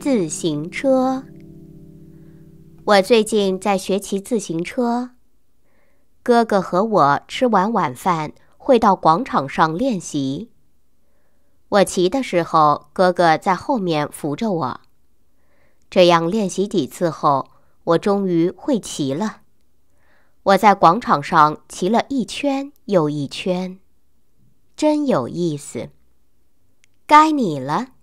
自行车。我最近在学骑自行车。哥哥和我吃完晚饭会到广场上练习。我骑的时候，哥哥在后面扶着我。这样练习几次后，我终于会骑了。我在广场上骑了一圈又一圈，真有意思。该你了。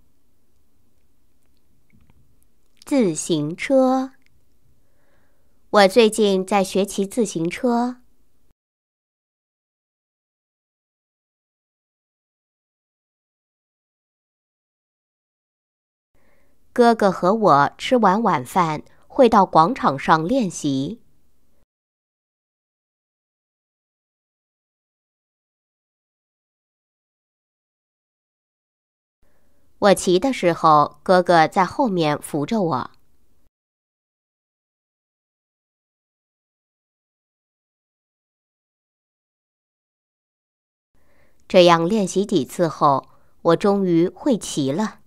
自行车。我最近在学骑自行车。哥哥和我吃完晚饭会到广场上练习。我骑的时候，哥哥在后面扶着我。这样练习几次后，我终于会骑了。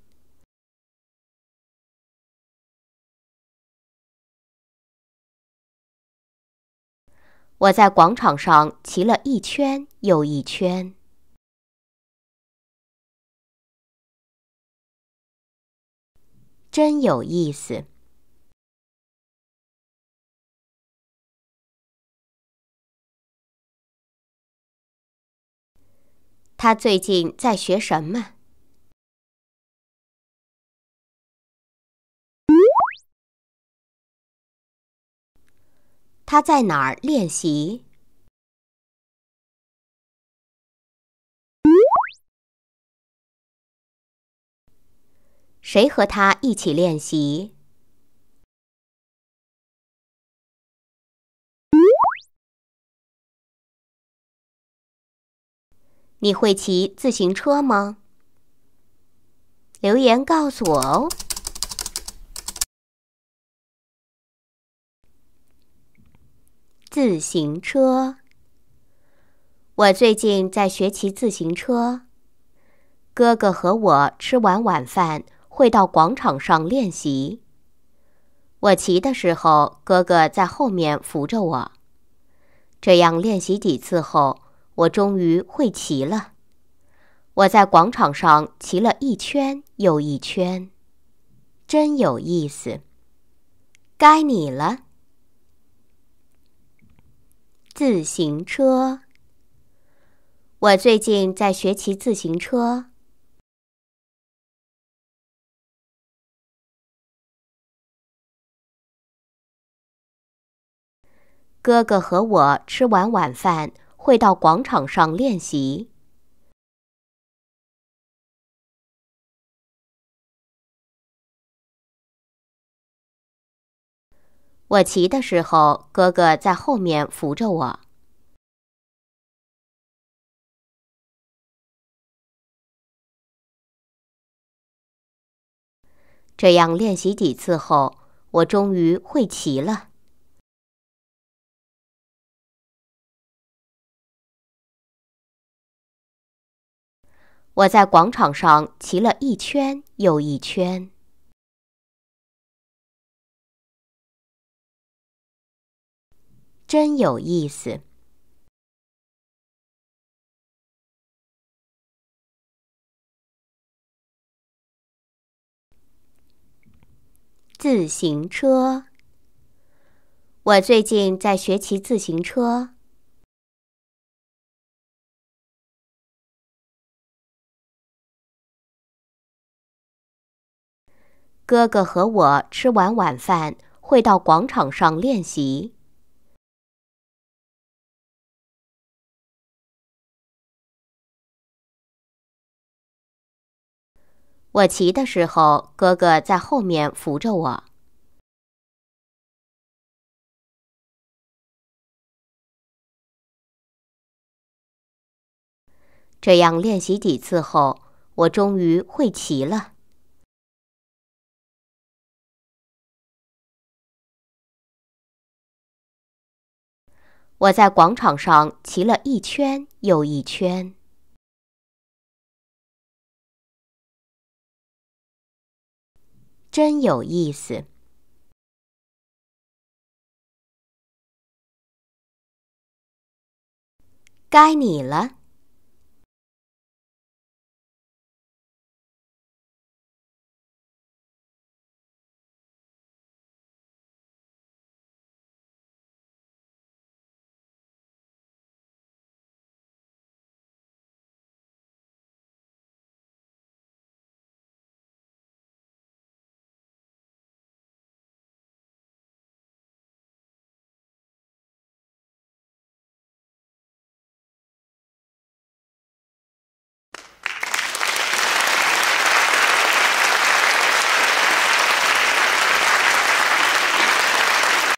我在广场上骑了一圈又一圈。真有意思。他最近在学什么？他在哪儿练习？谁和他一起练习？你会骑自行车吗？留言告诉我哦。自行车，我最近在学骑自行车。哥哥和我吃完晚饭。会到广场上练习。我骑的时候，哥哥在后面扶着我。这样练习几次后，我终于会骑了。我在广场上骑了一圈又一圈，真有意思。该你了，自行车。我最近在学骑自行车。哥哥和我吃完晚饭，会到广场上练习。我骑的时候，哥哥在后面扶着我。这样练习几次后，我终于会骑了。我在广场上骑了一圈又一圈，真有意思。自行车，我最近在学骑自行车。哥哥和我吃完晚饭，会到广场上练习。我骑的时候，哥哥在后面扶着我。这样练习几次后，我终于会骑了。我在广场上骑了一圈又一圈，真有意思。该你了。